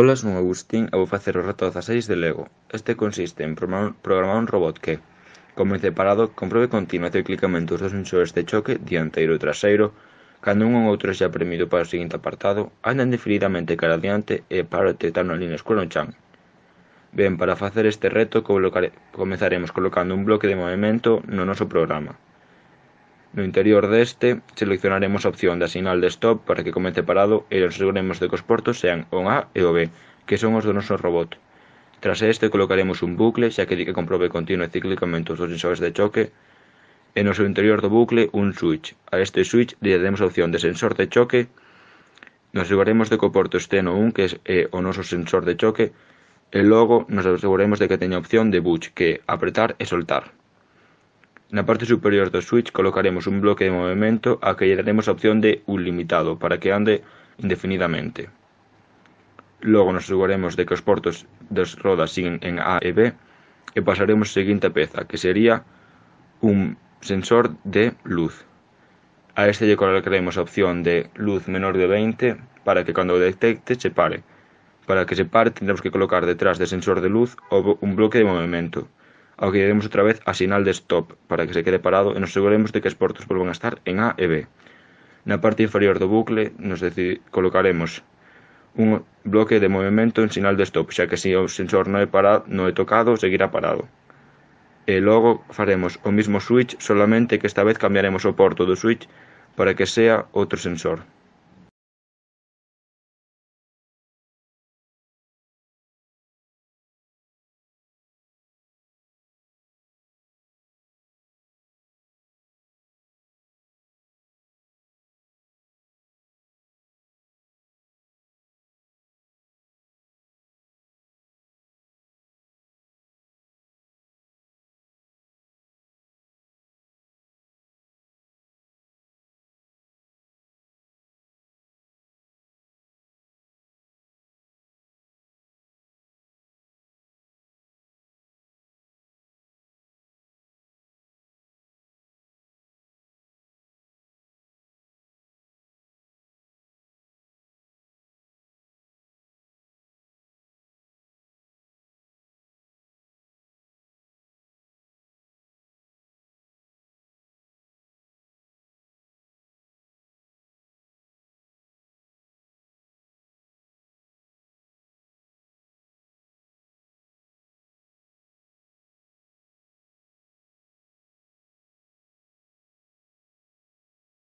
Ola, son Agustín e vou facer o reto das seis de Lego. Este consiste en programar un robot que, como separado, comprobe continua e ciclicamente os dos sensores de choque dianteiro e traseiro, cando un ou outro xa premido para o seguinte apartado, andan definidamente cara adiante e para detectar unha línea escura no chan. Ben, para facer este reto, comenzaremos colocando un bloque de movimento no noso programa. No interior deste seleccionaremos a opción da sinal de stop para que comece parado e os seguremos de que os portos sean o A e o B, que son os do noso robot. Tras este colocaremos un bucle, xa que di que comprobe continuo e cíclicamente os dos sensores de choque, e no seu interior do bucle un switch. A este switch lle daremos a opción de sensor de choque, nos aseguraremos de que o porto este no 1, que é o noso sensor de choque, e logo nos aseguraremos de que teña a opción de butch, que é apretar e soltar. Na parte superior do switch colocaremos un bloque de movemento a que lle daremos a opción de limitado para que ande indefinidamente. Logo nos aseguraremos de que os portos das rodas siguen en A e B e pasaremos a seguinte peza, que sería un sensor de luz. A este lle colocaremos a opción de luz menor de 20 para que cando o detecte se pare. Para que se pare tendremos que colocar detrás do sensor de luz un bloque de movimento iremos outra vez a sinal de stop para que se quede parado e nos aseguremos de que as portas volvan a estar en A e B. Na parte inferior do bucle nos colocaremos un bloque de movimento en sinal de stop, xa que se o sensor non é, parado, non é tocado, seguirá parado. E logo faremos o mismo switch, solamente que esta vez cambiaremos o porto do switch para que sea outro sensor.